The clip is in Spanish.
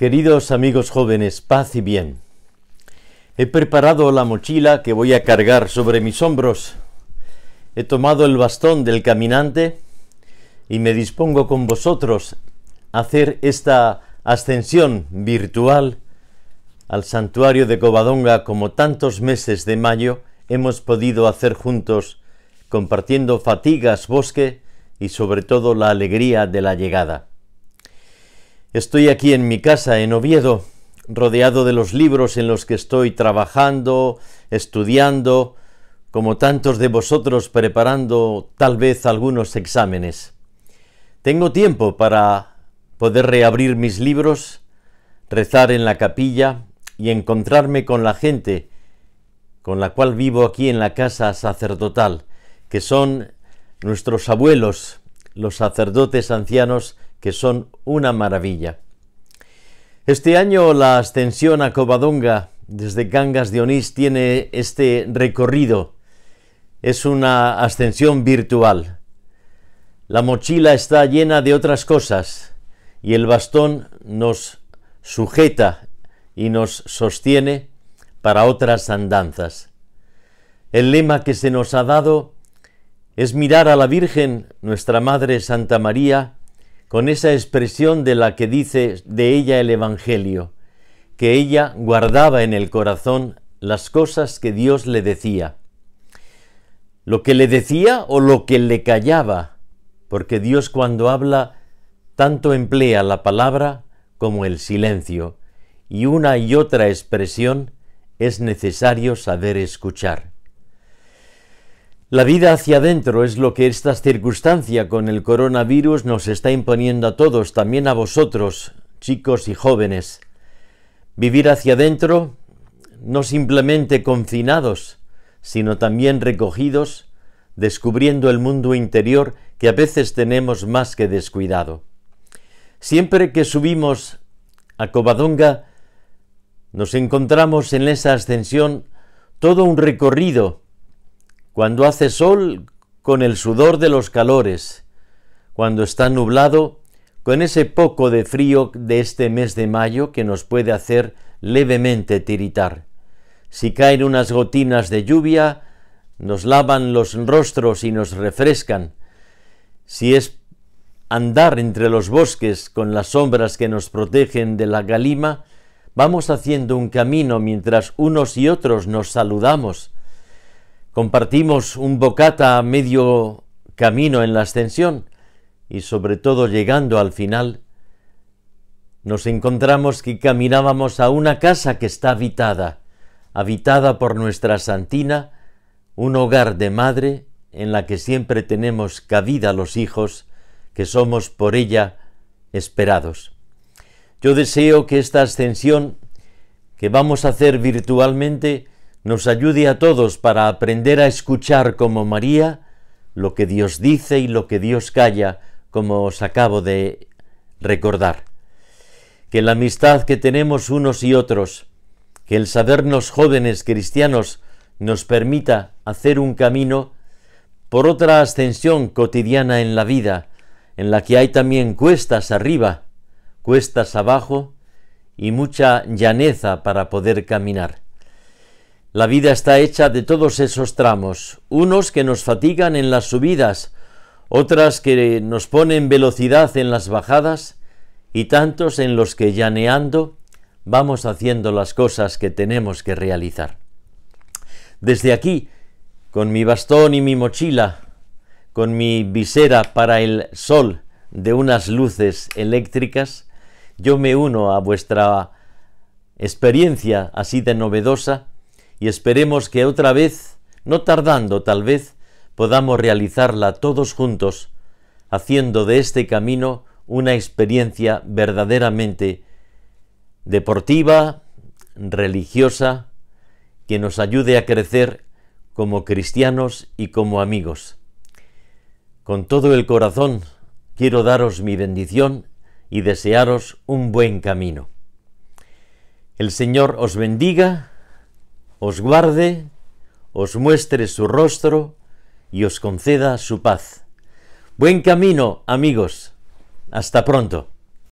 Queridos amigos jóvenes, paz y bien. He preparado la mochila que voy a cargar sobre mis hombros. He tomado el bastón del caminante y me dispongo con vosotros a hacer esta ascensión virtual al santuario de Covadonga como tantos meses de mayo hemos podido hacer juntos, compartiendo fatigas, bosque y sobre todo la alegría de la llegada. Estoy aquí en mi casa, en Oviedo, rodeado de los libros en los que estoy trabajando, estudiando, como tantos de vosotros preparando tal vez algunos exámenes. Tengo tiempo para poder reabrir mis libros, rezar en la capilla y encontrarme con la gente con la cual vivo aquí en la casa sacerdotal, que son nuestros abuelos, los sacerdotes ancianos que son una maravilla. Este año la ascensión a Covadonga desde Cangas de Onís tiene este recorrido. Es una ascensión virtual. La mochila está llena de otras cosas y el bastón nos sujeta y nos sostiene para otras andanzas. El lema que se nos ha dado es mirar a la Virgen, nuestra Madre Santa María, con esa expresión de la que dice de ella el Evangelio, que ella guardaba en el corazón las cosas que Dios le decía. Lo que le decía o lo que le callaba, porque Dios cuando habla tanto emplea la palabra como el silencio, y una y otra expresión es necesario saber escuchar. La vida hacia adentro es lo que esta circunstancia con el coronavirus nos está imponiendo a todos, también a vosotros, chicos y jóvenes. Vivir hacia adentro, no simplemente confinados, sino también recogidos, descubriendo el mundo interior que a veces tenemos más que descuidado. Siempre que subimos a Covadonga, nos encontramos en esa ascensión todo un recorrido cuando hace sol con el sudor de los calores, cuando está nublado con ese poco de frío de este mes de mayo que nos puede hacer levemente tiritar. Si caen unas gotinas de lluvia, nos lavan los rostros y nos refrescan. Si es andar entre los bosques con las sombras que nos protegen de la galima, vamos haciendo un camino mientras unos y otros nos saludamos, Compartimos un bocata a medio camino en la ascensión y sobre todo llegando al final, nos encontramos que caminábamos a una casa que está habitada, habitada por nuestra Santina, un hogar de madre en la que siempre tenemos cabida los hijos que somos por ella esperados. Yo deseo que esta ascensión que vamos a hacer virtualmente nos ayude a todos para aprender a escuchar como María lo que Dios dice y lo que Dios calla, como os acabo de recordar. Que la amistad que tenemos unos y otros, que el sabernos jóvenes cristianos nos permita hacer un camino por otra ascensión cotidiana en la vida, en la que hay también cuestas arriba, cuestas abajo y mucha llaneza para poder caminar. La vida está hecha de todos esos tramos, unos que nos fatigan en las subidas, otras que nos ponen velocidad en las bajadas, y tantos en los que llaneando vamos haciendo las cosas que tenemos que realizar. Desde aquí, con mi bastón y mi mochila, con mi visera para el sol de unas luces eléctricas, yo me uno a vuestra experiencia así de novedosa y esperemos que otra vez, no tardando tal vez, podamos realizarla todos juntos, haciendo de este camino una experiencia verdaderamente deportiva, religiosa, que nos ayude a crecer como cristianos y como amigos. Con todo el corazón quiero daros mi bendición y desearos un buen camino. El Señor os bendiga os guarde, os muestre su rostro y os conceda su paz. Buen camino, amigos. Hasta pronto.